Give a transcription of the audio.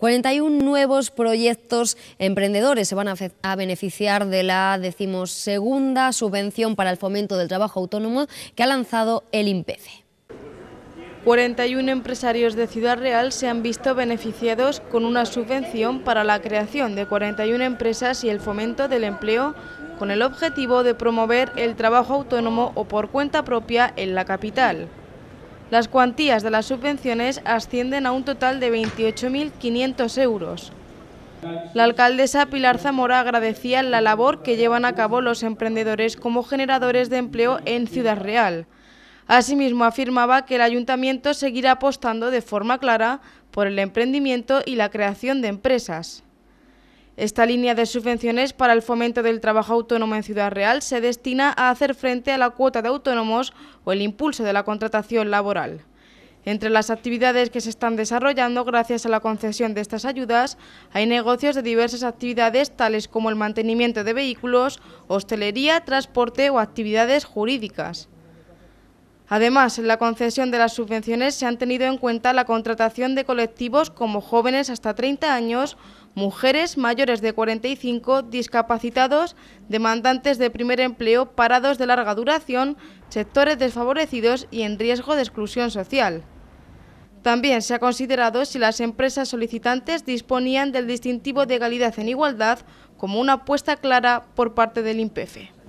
41 nuevos proyectos emprendedores se van a, beneficiar de la decimosegunda subvención para el fomento del trabajo autónomo que ha lanzado el IMPECE. 41 empresarios de Ciudad Real se han visto beneficiados con una subvención para la creación de 41 empresas y el fomento del empleo con el objetivo de promover el trabajo autónomo o por cuenta propia en la capital. Las cuantías de las subvenciones ascienden a un total de 28.500 euros. La alcaldesa Pilar Zamora agradecía la labor que llevan a cabo los emprendedores como generadores de empleo en Ciudad Real. Asimismo, afirmaba que el ayuntamiento seguirá apostando de forma clara por el emprendimiento y la creación de empresas. Esta línea de subvenciones para el fomento del trabajo autónomo en Ciudad Real se destina a hacer frente a la cuota de autónomos o el impulso de la contratación laboral. Entre las actividades que se están desarrollando gracias a la concesión de estas ayudas, hay negocios de diversas actividades tales como el mantenimiento de vehículos, hostelería, transporte o actividades jurídicas. Además, en la concesión de las subvenciones se han tenido en cuenta la contratación de colectivos como jóvenes hasta 30 años mujeres mayores de 45, discapacitados, demandantes de primer empleo, parados de larga duración, sectores desfavorecidos y en riesgo de exclusión social. También se ha considerado si las empresas solicitantes disponían del distintivo de calidad en igualdad como una apuesta clara por parte del INPEFE.